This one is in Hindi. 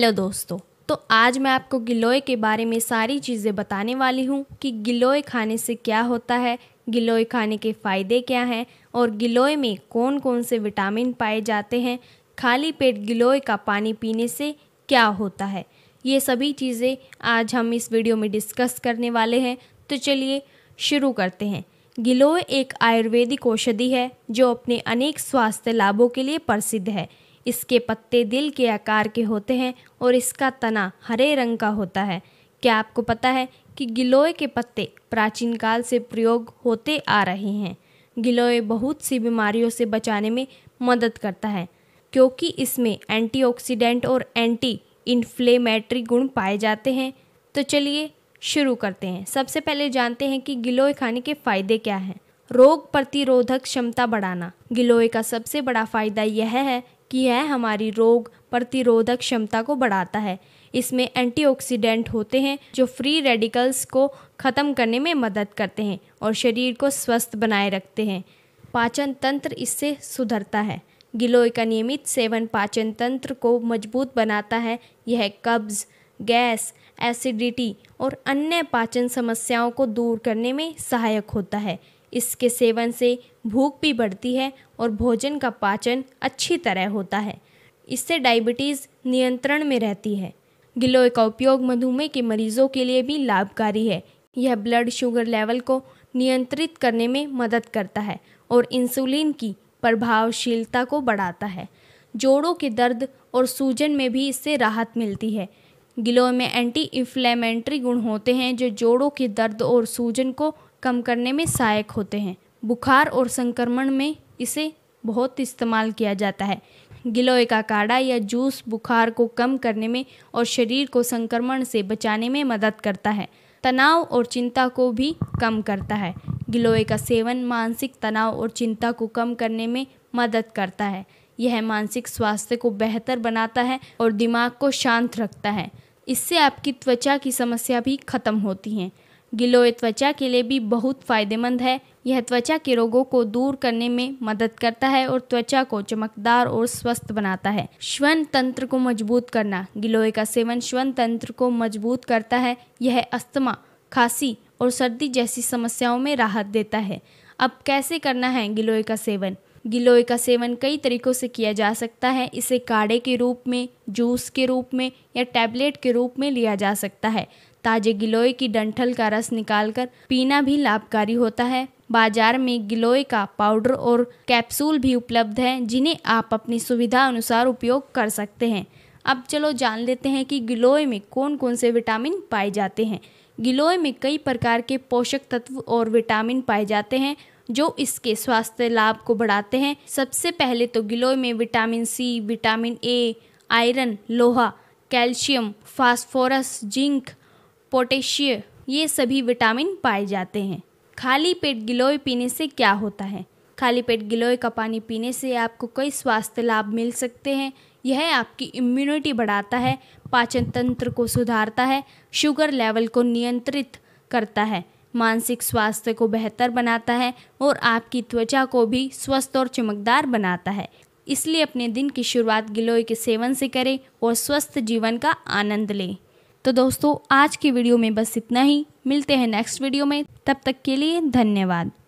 हेलो दोस्तों तो आज मैं आपको गिलोय के बारे में सारी चीज़ें बताने वाली हूँ कि गिलोय खाने से क्या होता है गिलोय खाने के फ़ायदे क्या हैं और गिलोय में कौन कौन से विटामिन पाए जाते हैं खाली पेट गिलोय का पानी पीने से क्या होता है ये सभी चीज़ें आज हम इस वीडियो में डिस्कस करने वाले हैं तो चलिए शुरू करते हैं गिलोय एक आयुर्वेदिक औषधि है जो अपने अनेक स्वास्थ्य लाभों के लिए प्रसिद्ध है इसके पत्ते दिल के आकार के होते हैं और इसका तना हरे रंग का होता है क्या आपको पता है कि गिलोय के पत्ते प्राचीन काल से प्रयोग होते आ रहे हैं गिलोय बहुत सी बीमारियों से बचाने में मदद करता है क्योंकि इसमें एंटीऑक्सीडेंट और एंटी इन्फ्लेमेटरी गुण पाए जाते हैं तो चलिए शुरू करते हैं सबसे पहले जानते हैं कि गिलोय खाने के फायदे क्या हैं रोग प्रतिरोधक क्षमता बढ़ाना गिलोय का सबसे बड़ा फायदा यह है की है हमारी रोग प्रतिरोधक क्षमता को बढ़ाता है इसमें एंटीऑक्सीडेंट होते हैं जो फ्री रेडिकल्स को ख़त्म करने में मदद करते हैं और शरीर को स्वस्थ बनाए रखते हैं पाचन तंत्र इससे सुधरता है गिलोय का नियमित सेवन पाचन तंत्र को मजबूत बनाता है यह कब्ज़ गैस एसिडिटी और अन्य पाचन समस्याओं को दूर करने में सहायक होता है इसके सेवन से भूख भी बढ़ती है और भोजन का पाचन अच्छी तरह होता है इससे डायबिटीज़ नियंत्रण में रहती है गिलोय का उपयोग मधुमेह के मरीजों के लिए भी लाभकारी है यह ब्लड शुगर लेवल को नियंत्रित करने में मदद करता है और इंसुलिन की प्रभावशीलता को बढ़ाता है जोड़ों के दर्द और सूजन में भी इससे राहत मिलती है गिलोय में एंटी इन्फ्लेमेंट्री गुण होते हैं जो जोड़ों के दर्द और सूजन को कम करने में सहायक होते हैं बुखार और संक्रमण में इसे बहुत इस्तेमाल किया जाता है गिलोय का काढ़ा या जूस बुखार को कम करने में और शरीर को संक्रमण से बचाने में मदद करता है तनाव और चिंता को भी कम करता है गिलोय का सेवन मानसिक तनाव और चिंता को कम करने में मदद करता है यह मानसिक स्वास्थ्य को बेहतर बनाता है और दिमाग को शांत रखता है इससे आपकी त्वचा की समस्या भी खत्म होती हैं गिलोय त्वचा के लिए भी बहुत फायदेमंद है यह त्वचा के रोगों को दूर करने में मदद करता है और त्वचा को चमकदार और स्वस्थ बनाता है श्वन तंत्र को मजबूत करना गिलोय का सेवन श्वन तंत्र को मजबूत करता है यह अस्थमा खांसी और सर्दी जैसी समस्याओं में राहत देता है अब कैसे करना है गिलोय का सेवन गिलोय का सेवन कई तरीकों से किया जा सकता है इसे काढ़े के रूप में जूस के रूप में या टैबलेट के रूप में लिया जा सकता है ताजे गिलोय की डंठल का रस निकालकर पीना भी लाभकारी होता है बाजार में गिलोय का पाउडर और कैप्सूल भी उपलब्ध है जिन्हें आप अपनी सुविधा अनुसार उपयोग कर सकते हैं अब चलो जान लेते हैं कि गिलोय में कौन कौन से विटामिन पाए जाते हैं गिलोय में कई प्रकार के पोषक तत्व और विटामिन पाए जाते हैं जो इसके स्वास्थ्य लाभ को बढ़ाते हैं सबसे पहले तो गिलोय में vitamin C vitamin A iron लोहा कैल्शियम फास्फोरस जिंक पोटेशियम ये सभी विटामिन पाए जाते हैं खाली पेट गिलोय पीने से क्या होता है खाली पेट गिलोय का पानी पीने से आपको कई स्वास्थ्य लाभ मिल सकते हैं यह आपकी इम्यूनिटी बढ़ाता है पाचन तंत्र को सुधारता है शुगर लेवल को नियंत्रित करता है मानसिक स्वास्थ्य को बेहतर बनाता है और आपकी त्वचा को भी स्वस्थ और चमकदार बनाता है इसलिए अपने दिन की शुरुआत गिलोय के सेवन से करें और स्वस्थ जीवन का आनंद लें तो दोस्तों आज की वीडियो में बस इतना ही मिलते हैं नेक्स्ट वीडियो में तब तक के लिए धन्यवाद